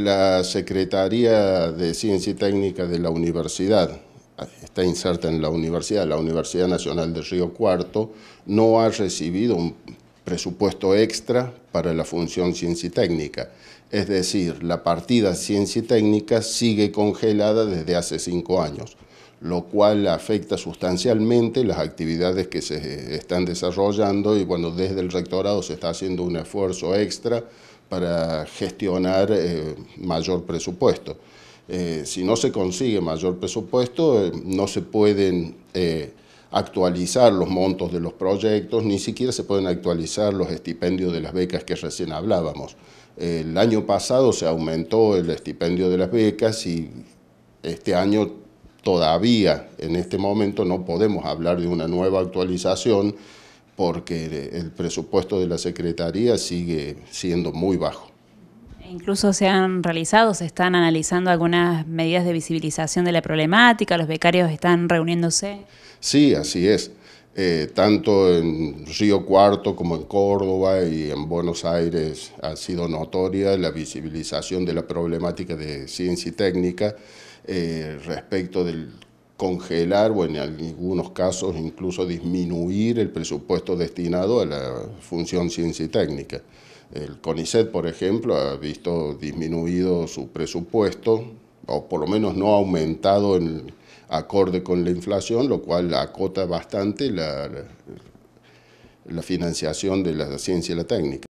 La Secretaría de Ciencia y Técnica de la Universidad ah, está inserta en la universidad, la Universidad Nacional de Río Cuarto, no ha recibido un presupuesto extra para la función ciencia y técnica. Es decir, la partida ciencia y técnica sigue congelada desde hace cinco años lo cual afecta sustancialmente las actividades que se están desarrollando y bueno, desde el rectorado se está haciendo un esfuerzo extra para gestionar eh, mayor presupuesto. Eh, si no se consigue mayor presupuesto, eh, no se pueden actualizar los montos de los proyectos, ni siquiera se pueden actualizar los estipendios de las becas que recién hablábamos. El año pasado se aumentó el estipendio de las becas y este año todavía en este momento no podemos hablar de una nueva actualización porque el presupuesto de la Secretaría sigue siendo muy bajo. E incluso se han realizado, se están analizando algunas medidas de visibilización de la problemática, los becarios están reuniéndose. Sí, así es. Eh, tanto en Río Cuarto como en Córdoba y en Buenos Aires ha sido notoria la visibilización de la problemática de ciencia y técnica eh, respecto del congelar o en algunos casos incluso disminuir el presupuesto destinado a la función ciencia y técnica. El CONICET, por ejemplo, ha visto disminuido su presupuesto, o por lo menos no ha aumentado en acorde con la inflación, lo cual acota bastante la, la financiación de la ciencia y la técnica.